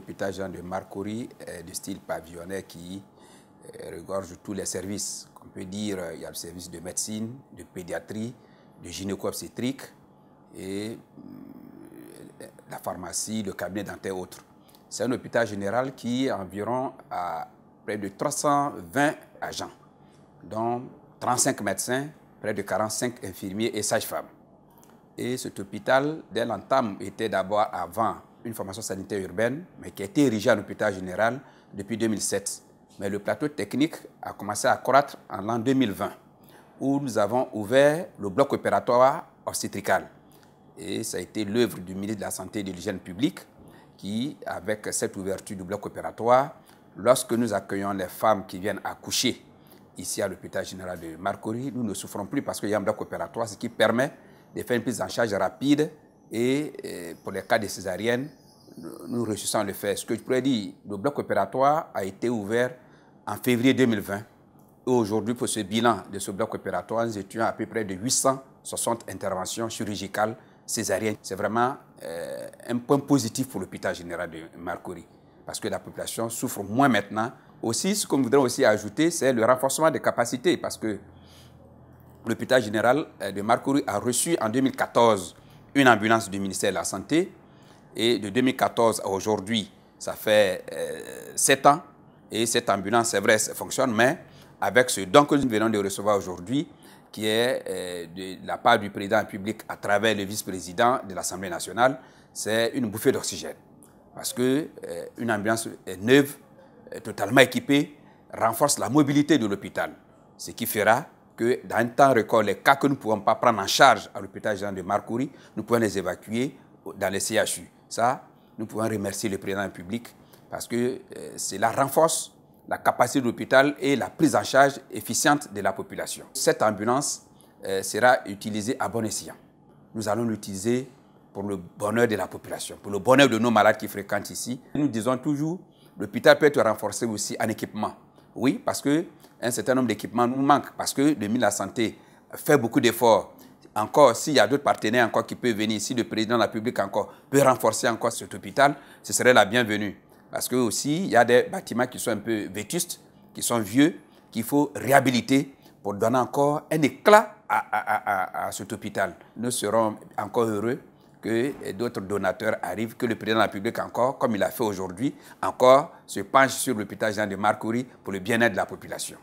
l'hôpital Jean de Marcoury, est euh, de style pavillonnaire qui euh, regorge tous les services. On peut dire qu'il euh, y a le service de médecine, de pédiatrie, de gynéco-obstétrique et la pharmacie, le cabinet dentaire, autres. C'est un hôpital général qui a environ à près de 320 agents, dont 35 médecins, près de 45 infirmiers et sages-femmes. Et cet hôpital, dès l'entame, était d'abord avant une formation sanitaire urbaine, mais qui a été érigée à l'hôpital général depuis 2007. Mais le plateau technique a commencé à croître en l'an 2020, où nous avons ouvert le bloc opératoire obstétrical. Et ça a été l'œuvre du ministre de la Santé et de l'Hygiène publique, qui, avec cette ouverture du bloc opératoire, lorsque nous accueillons les femmes qui viennent accoucher ici à l'hôpital général de Marcory, nous ne souffrons plus parce qu'il y a un bloc opératoire, ce qui permet de faire une prise en charge rapide et, euh, pour les cas de césarienne, nous réussissons à le faire. Ce que je pourrais dire, le bloc opératoire a été ouvert en février 2020. Aujourd'hui, pour ce bilan de ce bloc opératoire, nous étions à peu près de 860 interventions chirurgicales césariennes. C'est vraiment euh, un point positif pour l'hôpital général de Marcory, parce que la population souffre moins maintenant. Aussi, ce qu'on voudrait aussi ajouter, c'est le renforcement des capacités, parce que l'hôpital général euh, de Marcory a reçu en 2014 une ambulance du ministère de la Santé. Et de 2014 à aujourd'hui, ça fait euh, sept ans. Et cette ambulance, c'est vrai, ça fonctionne, mais avec ce don que nous venons de recevoir aujourd'hui, qui est euh, de la part du président public à travers le vice-président de l'Assemblée nationale, c'est une bouffée d'oxygène. Parce qu'une euh, une ambulance neuve, totalement équipée, renforce la mobilité de l'hôpital, ce qui fera que dans un temps record, les cas que nous ne pouvons pas prendre en charge à l'hôpital Jean de Marcouri, nous pouvons les évacuer dans les CHU. Ça, nous pouvons remercier le président public parce que euh, cela renforce la capacité de l'hôpital et la prise en charge efficiente de la population. Cette ambulance euh, sera utilisée à bon escient. Nous allons l'utiliser pour le bonheur de la population, pour le bonheur de nos malades qui fréquentent ici. Nous disons toujours, l'hôpital peut être renforcé aussi en équipement. Oui, parce qu'un certain nombre d'équipements nous manquent, parce que le ministre la Santé fait beaucoup d'efforts. Encore, s'il y a d'autres partenaires encore qui peuvent venir, ici le président de la République encore peut renforcer encore cet hôpital, ce serait la bienvenue. Parce que aussi, il y a des bâtiments qui sont un peu vétustes, qui sont vieux, qu'il faut réhabiliter pour donner encore un éclat à, à, à cet hôpital. Nous serons encore heureux que d'autres donateurs arrivent, que le président de la République encore, comme il a fait aujourd'hui, encore se penche sur l'hôpital Jean de Marcoury pour le bien-être de la population.